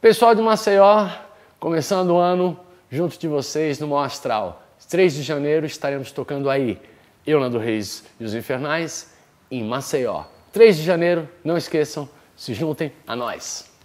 Pessoal de Maceió, começando o ano junto de vocês no Mó Astral. 3 de janeiro estaremos tocando aí, eu, Nando Reis e os Infernais, em Maceió. 3 de janeiro, não esqueçam, se juntem a nós.